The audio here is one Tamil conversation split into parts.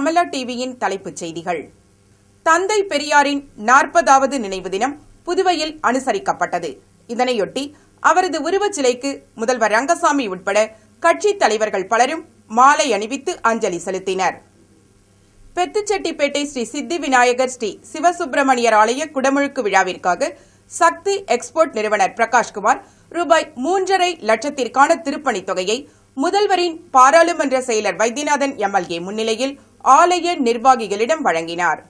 கமலா டிவியின் தலைப்புச் செய்திகள் தந்தை பெரியாரின் நாற்பதாவது நினைவு தினம் புதுவையில் அனுசரிக்கப்பட்டது இதனையொட்டி அவரது உருவச் சிலைக்கு முதல்வர் ரங்கசாமி உட்பட கட்சித் தலைவர்கள் பலரும் மாலை அணிவித்து அஞ்சலி செலுத்தினர் பெத்துச்செட்டிப்பேட்டை ஸ்ரீ சித்தி விநாயகர் ஸ்ரீ சிவசுப்பிரமணியர் ஆலய குடமுழுக்கு விழாவிற்காக சக்தி எக்ஸ்போர்ட் நிறுவனர் பிரகாஷ்குமார் ரூபாய் மூன்றரை லட்சத்திற்கான திருப்பணித் தொகையை முதல்வரின் பாராளுமன்ற செயலர் வைத்தியநாதன் எம்எல்ஏ முன்னிலையில் ஆலய நிர்வாகிகளிடம் வழங்கினார்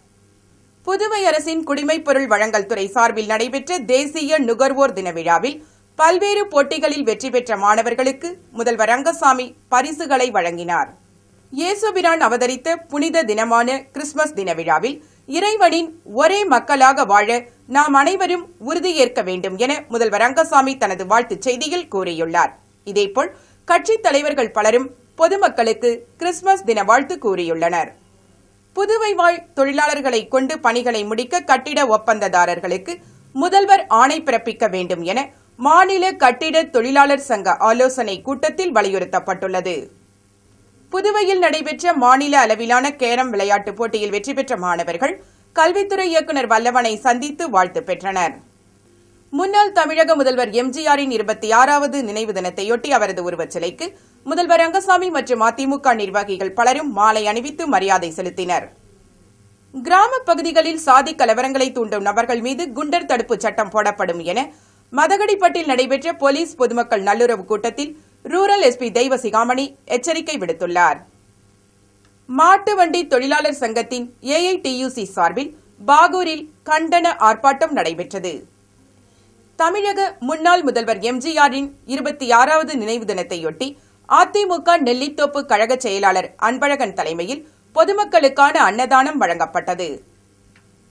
புதுவை அரசின் பொருள் வழங்கல் துறை சார்பில் நடைபெற்ற தேசிய நுகர்வோர் தின விழாவில் பல்வேறு போட்டிகளில் வெற்றி பெற்ற மாணவர்களுக்கு முதல்வர் ரங்கசாமி பரிசுகளை வழங்கினார் இயேசுபிரான் அவதரித்த புனித தினமான கிறிஸ்துமஸ் தின விழாவில் இறைவனின் ஒரே மக்களாக வாழ நாம் அனைவரும் உறுதியேற்க வேண்டும் என முதல்வர் ரங்கசாமி தனது வாழ்த்துச் செய்தியில் கூறியுள்ளார் இதேபோல் கட்சித் தலைவர்கள் பலரும் பொதுமக்களுக்கு கிறிஸ்துமஸ் தின வாழ்த்து கூறியுள்ளனர் புதுவை வாழ் தொழிலாளர்களை கொண்டு பணிகளை முடிக்க கட்டிட ஒப்பந்ததாரர்களுக்கு முதல்வர் ஆணை பிறப்பிக்க வேண்டும் என மாநில கட்டிட தொழிலாளர் சங்க ஆலோசனை கூட்டத்தில் வலியுறுத்தப்பட்டுள்ளது புதுவையில் நடைபெற்ற மாநில அளவிலான கேரம் விளையாட்டுப் போட்டியில் வெற்றி பெற்ற மாணவர்கள் கல்வித்துறை இயக்குநர் வல்லவனை சந்தித்து வாழ்த்து பெற்றனா் முன்னாள் தமிழக முதல்வர் எம்ஜிஆரின் இருபத்தி ஆறாவது நினைவு தினத்தையொட்டி அவரது உருவச் சிலைக்கு முதல்வர் ரங்கசாமி மற்றும் அதிமுக நிர்வாகிகள் பலரும் மாலை அணிவித்து மரியாதை செலுத்தினர் கிராம பகுதிகளில் சாதி கலவரங்களை தூண்டும் நபர்கள் மீது குண்டர் தடுப்பு சட்டம் போடப்படும் என மதகடிப்பட்டில் நடைபெற்ற போலீஸ் பொதுமக்கள் நல்லுறவு கூட்டத்தில் ரூரல் எஸ்பி தெய்வ சிகாமணி எச்சரிக்கை விடுத்துள்ளார் மாட்டு வண்டி தொழிலாளர் சங்கத்தின் ஏஐடியுசி சார்பில் பாகூரில் கண்டன ஆர்ப்பாட்டம் நடைபெற்றது தமிழக முன்னாள் முதல்வர் எம்ஜிஆரின் இருபத்தி ஆறாவது நினைவு தினத்தையொட்டி அதிமுக நெல்லித்தோப்பு கழக செயலாளர் அன்பழகன் தலைமையில் பொதுமக்களுக்கான அன்னதானம் வழங்கப்பட்டது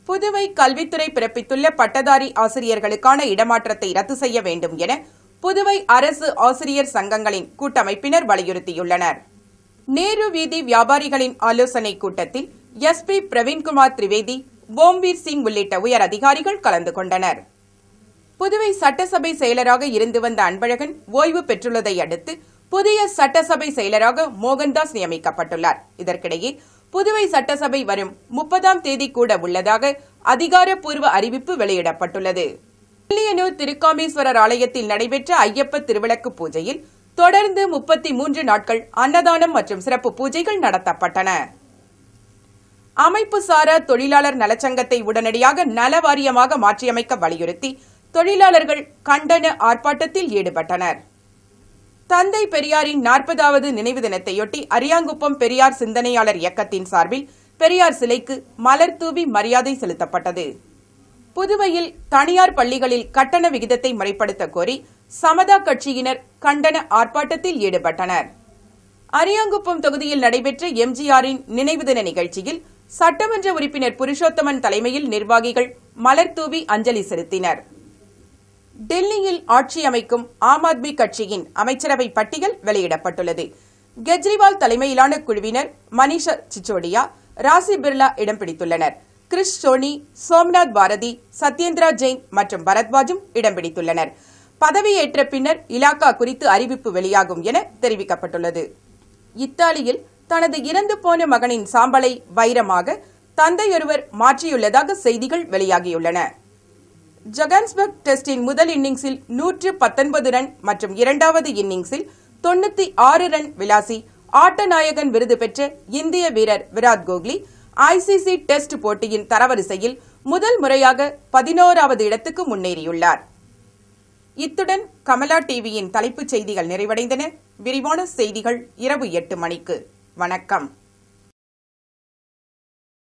புதுவை கல்வித்துறை பிறப்பித்துள்ள பட்டதாரி ஆசிரியர்களுக்கான இடமாற்றத்தை ரத்து செய்ய வேண்டும் என புதுவை அரசு ஆசிரியர் சங்கங்களின் கூட்டமைப்பினர் வலியுறுத்தியுள்ளனர் நேரு வீதி வியாபாரிகளின் ஆலோசனைக் கூட்டத்தில் எஸ்பி பிரவீன்குமார் திரிவேதி ஓம்வீர் சிங் உள்ளிட்ட உயர் அதிகாரிகள் கலந்து கொண்டனர் புதுவை சட்டசபை செயலராக இருந்து வந்த அன்பழகன் ஓய்வு பெற்றுள்ளதை அடுத்து புதிய சட்டசபை செயலராக மோகன்தாஸ் நியமிக்கப்பட்டுள்ளார் இதற்கிடையே புதுவை சட்டசபை வரும் முப்பதாம் தேதி கூட உள்ளதாக அதிகாரப்பூர்வ அறிவிப்பு வெளியிடப்பட்டுள்ளது வில்லியனூர் திருக்காமேஸ்வரர் ஆலயத்தில் நடைபெற்ற ஐயப்ப திருவிளக்கு பூஜையில் தொடர்ந்து முப்பத்தி மூன்று நாட்கள் அன்னதானம் மற்றும் சிறப்பு பூஜைகள் நடத்தப்பட்டன அமைப்பு சாரா தொழிலாளர் நலச்சங்கத்தை உடனடியாக நல வாரியமாக மாற்றியமைக்க வலியுறுத்தி தொழிலாளர்கள் கண்டன ஆர்ப்பாட்டத்தில் ஈடுபட்டனர் தந்தை பெரியாரின் நாற்பதாவது நினைவு தினத்தையொட்டி அரியாங்குப்பம் பெரியார் சிந்தனையாளர் இயக்கத்தின் சார்பில் பெரியார் சிலைக்கு மலர் தூவி மரியாதை செலுத்தப்பட்டது புதுவையில் தனியார் பள்ளிகளில் கட்டண விகிதத்தை முறைப்படுத்த கோரி சமதா கட்சியினர் கண்டன ஆர்ப்பாட்டத்தில் ஈடுபட்டனர் அரியாங்குப்பம் தொகுதியில் நடைபெற்ற எம்ஜிஆரின் நினைவு தின நிகழ்ச்சியில் சட்டமன்ற உறுப்பினர் புருஷோத்தமன் தலைமையில் நிர்வாகிகள் மலர் தூவி அஞ்சலி செலுத்தினர் டெல்லியில் ஆட்சி அமைக்கும் ஆம் ஆத்மி கட்சியின் அமைச்சரவை பட்டியல் வெளியிடப்பட்டுள்ளது கெஜ்ரிவால் தலைமையிலான குழுவினர் மனிஷா சிச்சோடியா ராசி பிர்லா இடம் பிடித்துள்ளனர் கிறிஷ் சோனி சோம்நாத் பாரதி சத்யேந்திரா ஜெயின் மற்றும் பரத்வாஜும் இடம் பிடித்துள்ளனர் பதவியேற்ற பின்னர் இலாக்கா குறித்து அறிவிப்பு வெளியாகும் என தெரிவிக்கப்பட்டுள்ளது இத்தாலியில் தனது இறந்து போன மகனின் சாம்பலை வைரமாக தந்தையொருவர் மாற்றியுள்ளதாக செய்திகள் வெளியாகியுள்ளன ஜகன்ஸ்பர்க் டெஸ்டின் முதல் இன்னிங்ஸில் நூற்று பத்தொன்பது ரன் மற்றும் இரண்டாவது இன்னிங்ஸில் தொண்ணூத்தி ஆறு ரன் விளாசி ஆட்டநாயகன் விருது பெற்ற இந்திய வீரர் விராட் கோஹ்லி ஐசிசி டெஸ்ட் போட்டியின் தரவரிசையில் முதல் முறையாக பதினோராவது இடத்துக்கு முன்னேறியுள்ளார் இத்துடன் கமலா டிவியின் தலைப்புச் செய்திகள் நிறைவடைந்தன விரிவான செய்திகள் இரவு எட்டு மணிக்கு வணக்கம்